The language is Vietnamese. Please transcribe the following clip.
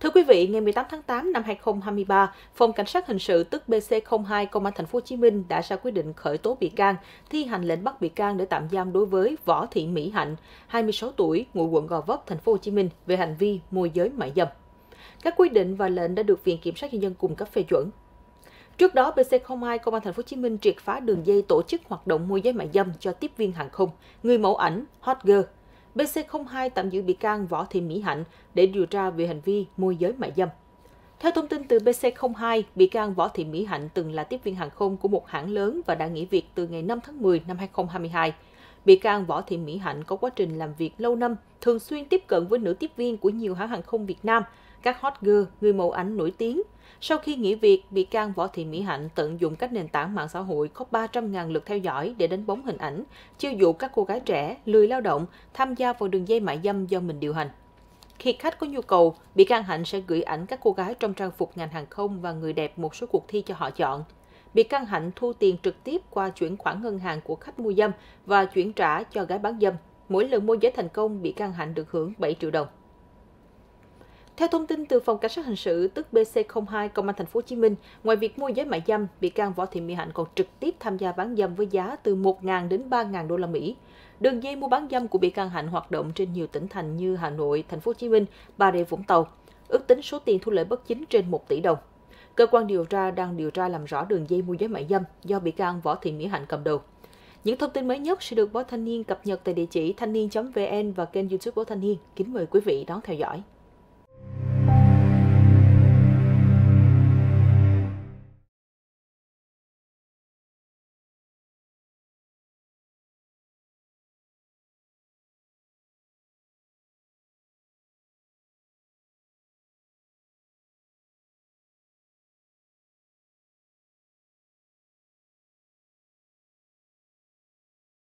Thưa quý vị, ngày 18 tháng 8 năm 2023, Phòng Cảnh sát hình sự tức BC02 Công an thành phố Hồ Chí Minh đã ra quyết định khởi tố bị can, thi hành lệnh bắt bị can để tạm giam đối với Võ Thị Mỹ Hạnh, 26 tuổi, ngụ quận Gò Vấp, thành phố Hồ Chí Minh về hành vi môi giới mại dâm. Các quy định và lệnh đã được Viện Kiểm sát Nhân dân cung cấp phê chuẩn. Trước đó, BC02 Công an Thành phố Hồ Chí Minh triệt phá đường dây tổ chức hoạt động môi giới mại dâm cho tiếp viên hàng không, người mẫu ảnh, hot girl BC02 tạm giữ bị can Võ Thị Mỹ Hạnh để điều tra về hành vi môi giới mại dâm. Theo thông tin từ BC02, bị can Võ Thị Mỹ Hạnh từng là tiếp viên hàng không của một hãng lớn và đã nghỉ việc từ ngày 5 tháng 10 năm 2022. Bị can Võ Thị Mỹ Hạnh có quá trình làm việc lâu năm, thường xuyên tiếp cận với nữ tiếp viên của nhiều hãng hàng không Việt Nam – các hot girl, người mẫu ảnh nổi tiếng. Sau khi nghỉ việc, bị can Võ Thị Mỹ Hạnh tận dụng các nền tảng mạng xã hội có 300.000 lượt theo dõi để đánh bóng hình ảnh, chiêu dụ các cô gái trẻ, lười lao động, tham gia vào đường dây mại dâm do mình điều hành. Khi khách có nhu cầu, bị can Hạnh sẽ gửi ảnh các cô gái trong trang phục ngành hàng không và người đẹp một số cuộc thi cho họ chọn. Bị can Hạnh thu tiền trực tiếp qua chuyển khoản ngân hàng của khách mua dâm và chuyển trả cho gái bán dâm. Mỗi lần mua giới thành công, bị can Hạnh được hưởng 7 triệu đồng. Theo thông tin từ phòng cảnh sát hình sự tức BC02 Công an thành phố Hồ Chí Minh, ngoài việc môi giới mại dâm, bị can Võ Thị Mỹ Hạnh còn trực tiếp tham gia bán dâm với giá từ 1.000 đến 3.000 đô la Mỹ. Đường dây mua bán dâm của bị can Hạnh hoạt động trên nhiều tỉnh thành như Hà Nội, thành phố Hồ Chí Minh, Bà Rịa Vũng Tàu. Ước tính số tiền thu lợi bất chính trên 1 tỷ đồng. Cơ quan điều tra đang điều tra làm rõ đường dây mua giới mại dâm do bị can Võ Thị Mỹ Hạnh cầm đầu. Những thông tin mới nhất sẽ được báo Thanh niên cập nhật tại địa chỉ thanh niên.vn và kênh youtube báo Thanh niên. Kính mời quý vị đón theo dõi.